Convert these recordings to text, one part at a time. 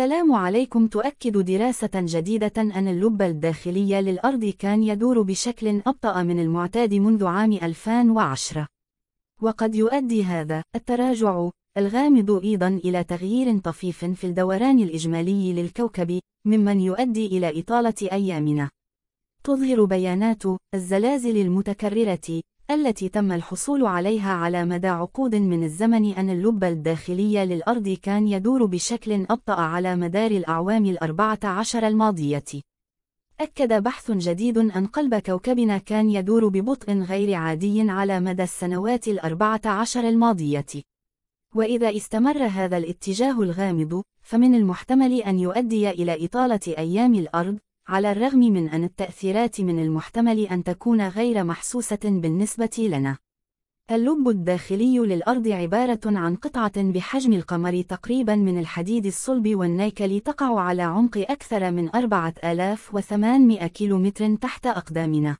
السلام عليكم تؤكد دراسة جديدة أن اللب الداخلي للأرض كان يدور بشكل أبطأ من المعتاد منذ عام 2010 وقد يؤدي هذا التراجع الغامض أيضا إلى تغيير طفيف في الدوران الإجمالي للكوكب ممن يؤدي إلى إطالة أيامنا تظهر بيانات الزلازل المتكررة التي تم الحصول عليها على مدى عقود من الزمن أن اللب الداخلي للأرض كان يدور بشكل أبطأ على مدار الأعوام الأربعة عشر الماضية. أكد بحث جديد أن قلب كوكبنا كان يدور ببطء غير عادي على مدى السنوات الأربعة عشر الماضية. وإذا استمر هذا الاتجاه الغامض، فمن المحتمل أن يؤدي إلى إطالة أيام الأرض، على الرغم من أن التأثيرات من المحتمل أن تكون غير محسوسة بالنسبة لنا. اللب الداخلي للأرض عبارة عن قطعة بحجم القمر تقريبا من الحديد الصلب والنيكل تقع على عمق أكثر من 4800 كيلومتر تحت أقدامنا.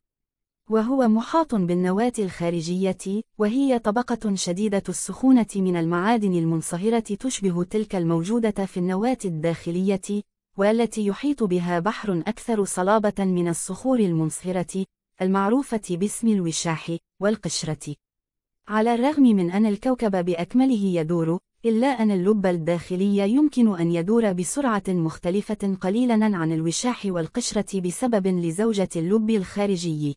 وهو محاط بالنواة الخارجية، وهي طبقة شديدة السخونة من المعادن المنصهرة تشبه تلك الموجودة في النواة الداخلية، والتي يحيط بها بحر أكثر صلابة من الصخور المنصهرة المعروفة باسم الوشاح والقشرة على الرغم من أن الكوكب بأكمله يدور إلا أن اللب الداخلي يمكن أن يدور بسرعة مختلفة قليلا عن الوشاح والقشرة بسبب لزوجة اللب الخارجي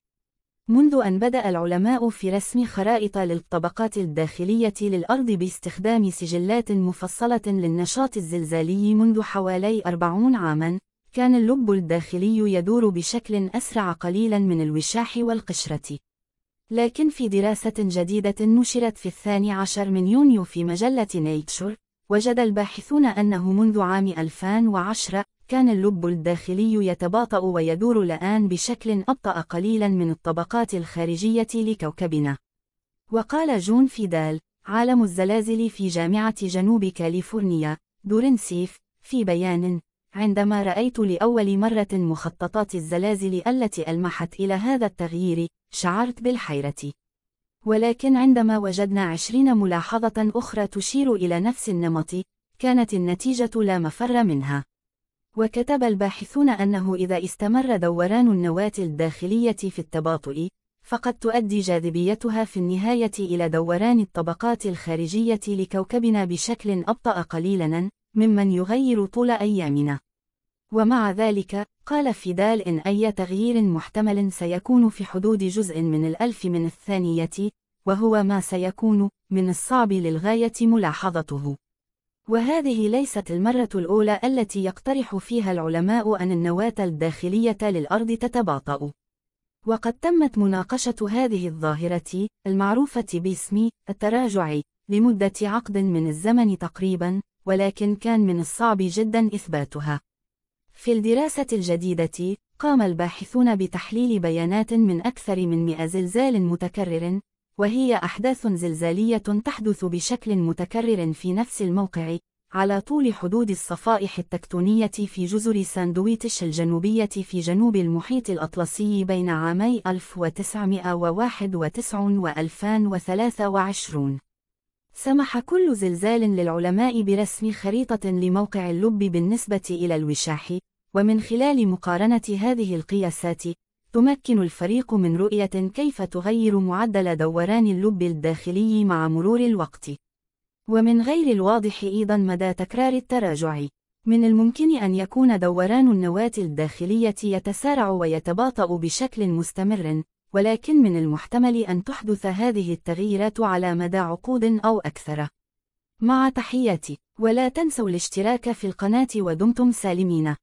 منذ أن بدأ العلماء في رسم خرائط للطبقات الداخلية للأرض باستخدام سجلات مفصلة للنشاط الزلزالي منذ حوالي 40 عاماً، كان اللب الداخلي يدور بشكل أسرع قليلاً من الوشاح والقشرة. لكن في دراسة جديدة نشرت في الثاني عشر من يونيو في مجلة نيتشر، وجد الباحثون أنه منذ عام 2010 كان اللب الداخلي يتباطأ ويدور الآن بشكل أبطأ قليلا من الطبقات الخارجية لكوكبنا. وقال جون فيدال، عالم الزلازل في جامعة جنوب كاليفورنيا، دورنسيف، في بيان، عندما رأيت لأول مرة مخططات الزلازل التي ألمحت إلى هذا التغيير، شعرت بالحيرة. ولكن عندما وجدنا عشرين ملاحظة أخرى تشير إلى نفس النمط، كانت النتيجة لا مفر منها. وكتب الباحثون أنه إذا استمر دوران النواة الداخلية في التباطؤ، فقد تؤدي جاذبيتها في النهاية إلى دوران الطبقات الخارجية لكوكبنا بشكل أبطأ قليلاً ممن يغير طول أيامنا. ومع ذلك، قال فيدال إن أي تغيير محتمل سيكون في حدود جزء من الألف من الثانية، وهو ما سيكون من الصعب للغاية ملاحظته. وهذه ليست المرة الأولى التي يقترح فيها العلماء أن النواة الداخلية للأرض تتباطأ. وقد تمت مناقشة هذه الظاهرة المعروفة باسم التراجع لمدة عقد من الزمن تقريبا، ولكن كان من الصعب جدا إثباتها. في الدراسة الجديدة، قام الباحثون بتحليل بيانات من أكثر من 100 زلزال متكرر وهي أحداث زلزالية تحدث بشكل متكرر في نفس الموقع على طول حدود الصفائح التكتونية في جزر ساندويتش الجنوبية في جنوب المحيط الأطلسي بين عامي 1991 و 2023 سمح كل زلزال للعلماء برسم خريطة لموقع اللب بالنسبة إلى الوشاح ومن خلال مقارنة هذه القياسات تمكن الفريق من رؤية كيف تغير معدل دوران اللب الداخلي مع مرور الوقت. ومن غير الواضح أيضا مدى تكرار التراجع. من الممكن أن يكون دوران النواة الداخلية يتسارع ويتباطأ بشكل مستمر، ولكن من المحتمل أن تحدث هذه التغييرات على مدى عقود أو أكثر. مع تحياتي، ولا تنسوا الاشتراك في القناة ودمتم سالمين.